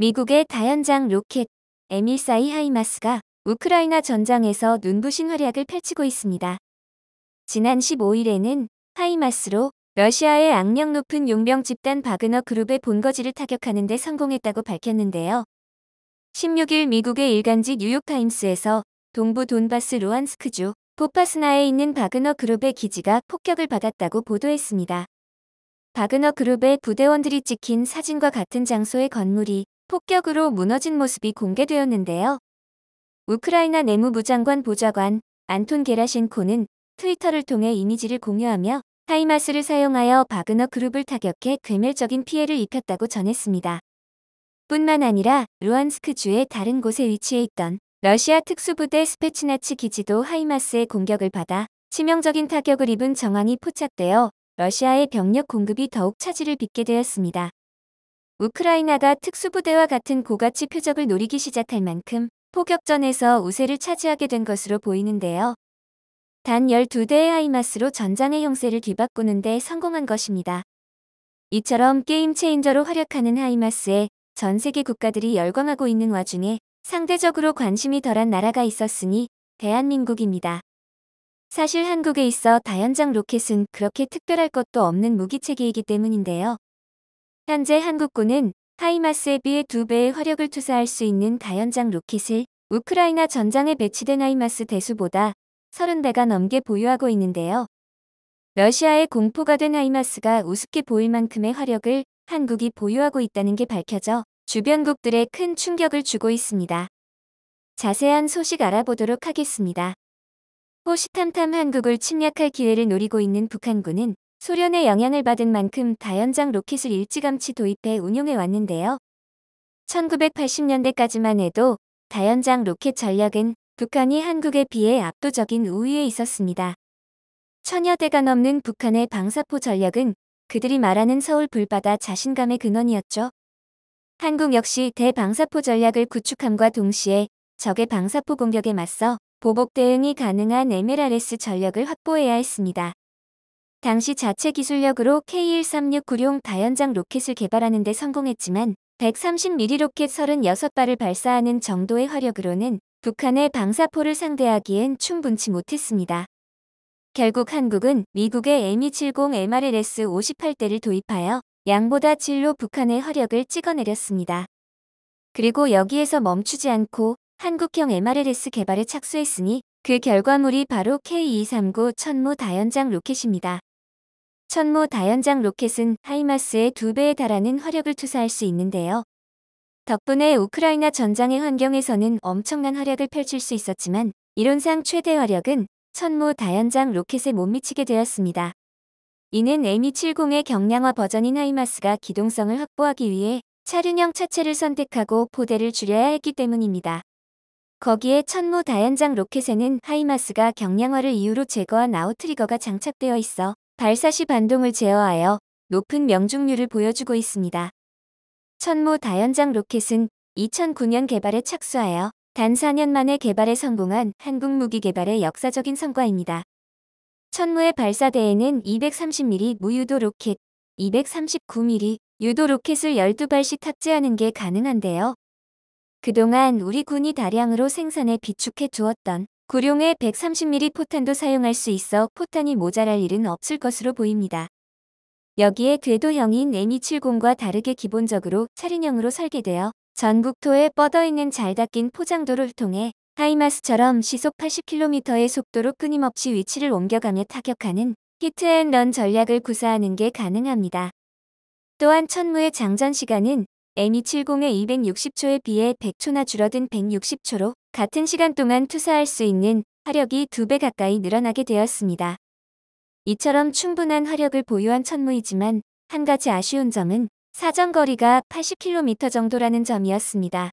미국의 다연장 로켓 에밀사이 하이마스가 우크라이나 전장에서 눈부신 활약을 펼치고 있습니다. 지난 15일에는 하이마스로 러시아의 악령 높은 용병 집단 바그너 그룹의 본거지를 타격하는 데 성공했다고 밝혔는데요. 16일 미국의 일간지 뉴욕타임스에서 동부 돈바스 루안스크주 포파스나에 있는 바그너 그룹의 기지가 폭격을 받았다고 보도했습니다. 바그너 그룹의 부대원들이 찍힌 사진과 같은 장소의 건물이 폭격으로 무너진 모습이 공개되었는데요. 우크라이나 내무부 장관 보좌관 안톤 게라신코는 트위터를 통해 이미지를 공유하며 하이마스를 사용하여 바그너 그룹을 타격해 괴멸적인 피해를 입혔다고 전했습니다. 뿐만 아니라 루안스크주의 다른 곳에 위치해 있던 러시아 특수부대 스페치나치 기지도 하이마스의 공격을 받아 치명적인 타격을 입은 정황이 포착되어 러시아의 병력 공급이 더욱 차질을 빚게 되었습니다. 우크라이나가 특수부대와 같은 고가치 표적을 노리기 시작할 만큼 포격전에서 우세를 차지하게 된 것으로 보이는데요. 단 12대의 하이마스로 전장의 형세를 뒤바꾸는 데 성공한 것입니다. 이처럼 게임 체인저로 활약하는 하이마스에 전 세계 국가들이 열광하고 있는 와중에 상대적으로 관심이 덜한 나라가 있었으니 대한민국입니다. 사실 한국에 있어 다연장 로켓은 그렇게 특별할 것도 없는 무기체계이기 때문인데요. 현재 한국군은 하이마스에 비해 두배의 화력을 투사할 수 있는 다연장 로켓을 우크라이나 전장에 배치된 하이마스 대수보다 30대가 넘게 보유하고 있는데요. 러시아의 공포가 된 하이마스가 우습게 보일 만큼의 화력을 한국이 보유하고 있다는 게 밝혀져 주변국들에 큰 충격을 주고 있습니다. 자세한 소식 알아보도록 하겠습니다. 호시탐탐 한국을 침략할 기회를 노리고 있는 북한군은 소련의 영향을 받은 만큼 다연장 로켓을 일찌감치 도입해 운용해 왔는데요. 1980년대까지만 해도 다연장 로켓 전력은 북한이 한국에 비해 압도적인 우위에 있었습니다. 천여 대가 넘는 북한의 방사포 전력은 그들이 말하는 서울 불바다 자신감의 근원이었죠. 한국 역시 대방사포 전략을 구축함과 동시에 적의 방사포 공격에 맞서 보복 대응이 가능한 MLRS 전력을 확보해야 했습니다. 당시 자체 기술력으로 K136 구룡 다연장 로켓을 개발하는 데 성공했지만 130mm 로켓 36발을 발사하는 정도의 화력으로는 북한의 방사포를 상대하기엔 충분치 못했습니다. 결국 한국은 미국의 M270 MRLS 58대를 도입하여 양보다 질로 북한의 화력을 찍어내렸습니다. 그리고 여기에서 멈추지 않고 한국형 MRLS 개발에 착수했으니 그 결과물이 바로 K239 천무 다연장 로켓입니다. 천모 다연장 로켓은 하이마스의 두배에 달하는 화력을 투사할 수 있는데요. 덕분에 우크라이나 전장의 환경에서는 엄청난 화력을 펼칠 수 있었지만 이론상 최대 화력은 천모 다연장 로켓에 못 미치게 되었습니다. 이는 M270의 e 경량화 버전인 하이마스가 기동성을 확보하기 위해 차륜형 차체를 선택하고 포대를 줄여야 했기 때문입니다. 거기에 천모 다연장 로켓에는 하이마스가 경량화를 이유로 제거한 아웃트리거가 장착되어 있어 발사시 반동을 제어하여 높은 명중률을 보여주고 있습니다. 천모 다연장 로켓은 2009년 개발에 착수하여 단 4년 만에 개발에 성공한 한국 무기 개발의 역사적인 성과입니다. 천무의 발사대에는 230mm 무유도 로켓, 239mm 유도 로켓을 12발씩 탑재하는 게 가능한데요. 그동안 우리 군이 다량으로 생산에 비축해 두었던 구룡의 130mm 포탄도 사용할 수 있어 포탄이 모자랄 일은 없을 것으로 보입니다. 여기에 궤도형인 M270과 다르게 기본적으로 차륜형으로 설계되어 전북토에 뻗어있는 잘 닦인 포장도를 통해 하이마스처럼 시속 80km의 속도로 끊임없이 위치를 옮겨가며 타격하는 히트앤런 전략을 구사하는 게 가능합니다. 또한 천무의 장전 시간은 M270의 260초에 비해 100초나 줄어든 160초로 같은 시간 동안 투사할 수 있는 화력이 두 배 가까이 늘어나게 되었습니다. 이처럼 충분한 화력을 보유한 천무이지만 한 가지 아쉬운 점은 사전거리가 80km 정도라는 점이었습니다.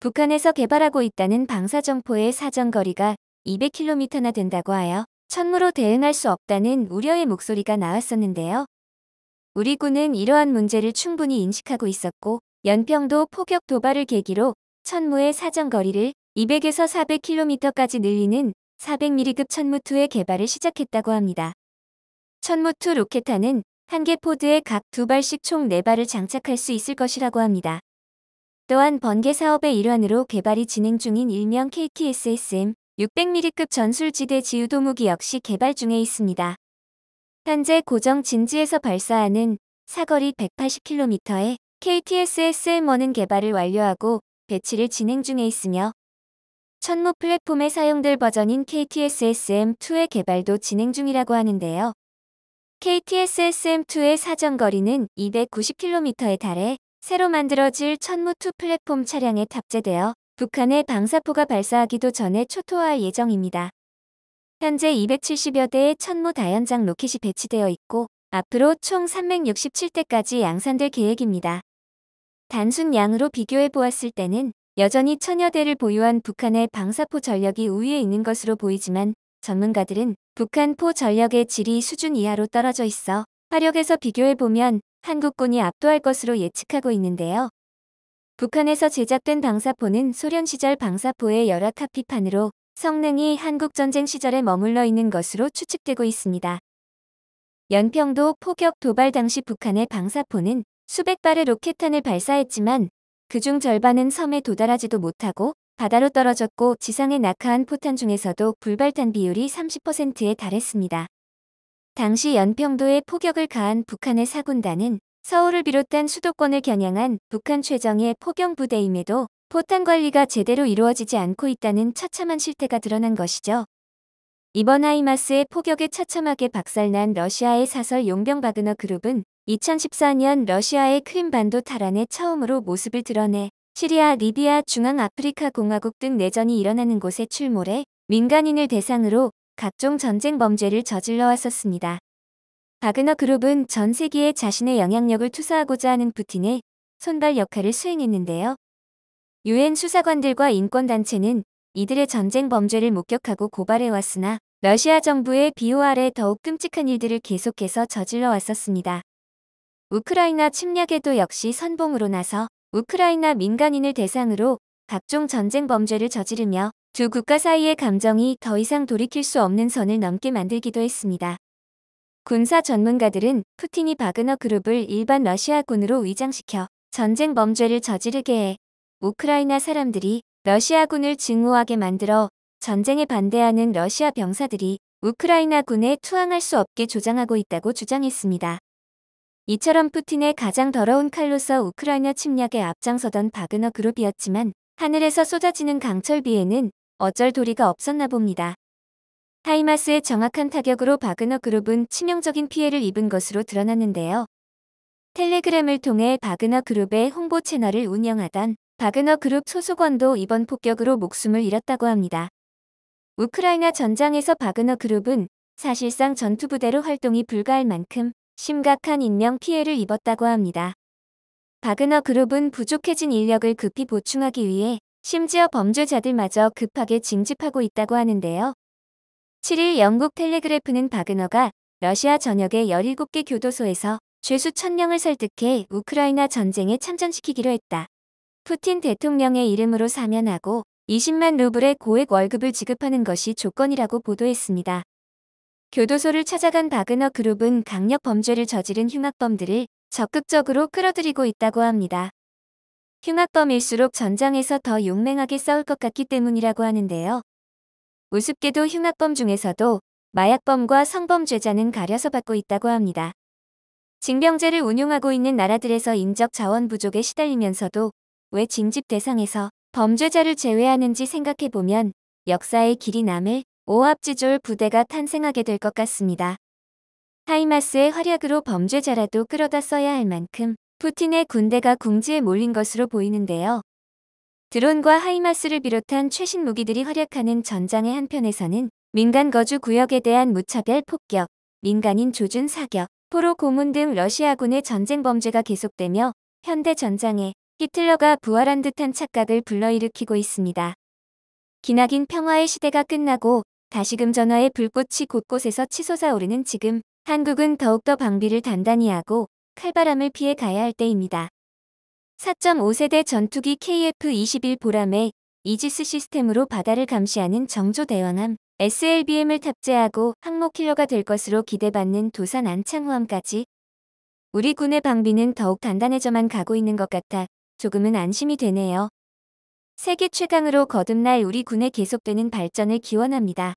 북한에서 개발하고 있다는 방사정포의 사전거리가 200km나 된다고 하여 천무로 대응할 수 없다는 우려의 목소리가 나왔었는데요. 우리 군은 이러한 문제를 충분히 인식하고 있었고 연평도 포격 도발을 계기로 천무의 사전거리를 200에서 400km까지 늘리는 400mm급 천무투의 개발을 시작했다고 합니다. 천무투 로켓탄은 한 개 포드에 각 두 발씩 총 4발을 장착할 수 있을 것이라고 합니다. 또한 번개 사업의 일환으로 개발이 진행 중인 일명 KTSSM 600mm급 전술지대 지유도 무기 역시 개발 중에 있습니다. 현재 고정 진지에서 발사하는 사거리 180km의 KTSSM1은 개발을 완료하고 배치를 진행 중에 있으며 천무 플랫폼에사용될 버전인 KTS SM2의 개발도 진행 중이라고 하는데요. KTS SM2의 사정거리는 290km에 달해 새로 만들어질 천무2 플랫폼 차량에 탑재되어 북한의 방사포가 발사하기도 전에 초토화할 예정입니다. 현재 270여 대의 천무 다연장 로켓이 배치되어 있고 앞으로 총 367대까지 양산될 계획입니다. 단순 양으로 비교해 보았을 때는 여전히 천여대를 보유한 북한의 방사포 전력이 우위에 있는 것으로 보이지만 전문가들은 북한 포 전력의 질이 수준 이하로 떨어져 있어 화력에서 비교해보면 한국군이 압도할 것으로 예측하고 있는데요. 북한에서 제작된 방사포는 소련 시절 방사포의 열화 카피판으로 성능이 한국전쟁 시절에 머물러 있는 것으로 추측되고 있습니다. 연평도 포격 도발 당시 북한의 방사포는 수백 발의 로켓탄을 발사했지만 그중 절반은 섬에 도달하지도 못하고 바다로 떨어졌고 지상에 낙하한 포탄 중에서도 불발탄 비율이 30%에 달했습니다. 당시 연평도에 포격을 가한 북한의 사군단은 서울을 비롯한 수도권을 겨냥한 북한 최정의 포경 부대임에도 포탄 관리가 제대로 이루어지지 않고 있다는 처참한 실태가 드러난 것이죠. 이번 하이마스의 포격에 처참하게 박살난 러시아의 사설 용병 바그너 그룹은 2014년 러시아의 크림반도 탈환에 처음으로 모습을 드러내 시리아, 리비아, 중앙아프리카공화국 등 내전이 일어나는 곳에 출몰해 민간인을 대상으로 각종 전쟁 범죄를 저질러 왔었습니다. 바그너 그룹은 전 세계에 자신의 영향력을 투사하고자 하는 푸틴의 손발 역할을 수행했는데요. 유엔 수사관들과 인권단체는 이들의 전쟁 범죄를 목격하고 고발해왔으나 러시아 정부의 비호 아래 더욱 끔찍한 일들을 계속해서 저질러 왔었습니다. 우크라이나 침략에도 역시 선봉으로 나서 우크라이나 민간인을 대상으로 각종 전쟁 범죄를 저지르며 두 국가 사이의 감정이 더 이상 돌이킬 수 없는 선을 넘게 만들기도 했습니다. 군사 전문가들은 푸틴이 바그너 그룹을 일반 러시아군으로 위장시켜 전쟁 범죄를 저지르게 해 우크라이나 사람들이 러시아군을 증오하게 만들어 전쟁에 반대하는 러시아 병사들이 우크라이나군에 투항할 수 없게 조장하고 있다고 주장했습니다. 이처럼 푸틴의 가장 더러운 칼로서 우크라이나 침략에 앞장서던 바그너 그룹이었지만 하늘에서 쏟아지는 강철비에는 어쩔 도리가 없었나 봅니다. 타이마스의 정확한 타격으로 바그너 그룹은 치명적인 피해를 입은 것으로 드러났는데요. 텔레그램을 통해 바그너 그룹의 홍보 채널을 운영하던 바그너 그룹 소속원도 이번 폭격으로 목숨을 잃었다고 합니다. 우크라이나 전장에서 바그너 그룹은 사실상 전투부대로 활동이 불가할 만큼 심각한 인명 피해를 입었다고 합니다. 바그너 그룹은 부족해진 인력을 급히 보충하기 위해 심지어 범죄자들마저 급하게 징집하고 있다고 하는데요. 7일 영국 텔레그래프는 바그너가 러시아 전역의 17개 교도소에서 죄수 1000명을 설득해 우크라이나 전쟁에 참전시키기로 했다. 푸틴 대통령의 이름으로 사면하고 20만 루블의 고액 월급을 지급하는 것이 조건이라고 보도했습니다. 교도소를 찾아간 바그너 그룹은 강력 범죄를 저지른 흉악범들을 적극적으로 끌어들이고 있다고 합니다. 흉악범일수록 전장에서 더 용맹하게 싸울 것 같기 때문이라고 하는데요. 우습게도 흉악범 중에서도 마약범과 성범죄자는 가려서 받고 있다고 합니다. 징병제를 운용하고 있는 나라들에서 인적 자원 부족에 시달리면서도 왜 징집 대상에서 범죄자를 제외하는지 생각해보면 역사의 길이 남을 오합지졸 부대가 탄생하게 될 것 같습니다. 하이마스의 활약으로 범죄자라도 끌어다 써야 할 만큼 푸틴의 군대가 궁지에 몰린 것으로 보이는데요. 드론과 하이마스를 비롯한 최신 무기들이 활약하는 전장의 한편에서는 민간 거주 구역에 대한 무차별 폭격, 민간인 조준 사격, 포로 고문 등 러시아군의 전쟁 범죄가 계속되며 현대 전장에 히틀러가 부활한 듯한 착각을 불러일으키고 있습니다. 기나긴 평화의 시대가 끝나고 다시금 전화의 불꽃이 곳곳에서 치솟아오르는 지금 한국은 더욱더 방비를 단단히 하고 칼바람을 피해 가야 할 때입니다. 4.5세대 전투기 KF-21 보람에 이지스 시스템으로 바다를 감시하는 정조대왕함 SLBM을 탑재하고 항모킬러가 될 것으로 기대받는 도산 안창호함까지 우리 군의 방비는 더욱 단단해져만 가고 있는 것 같아 조금은 안심이 되네요. 세계 최강으로 거듭날 우리 군의 계속되는 발전을 기원합니다.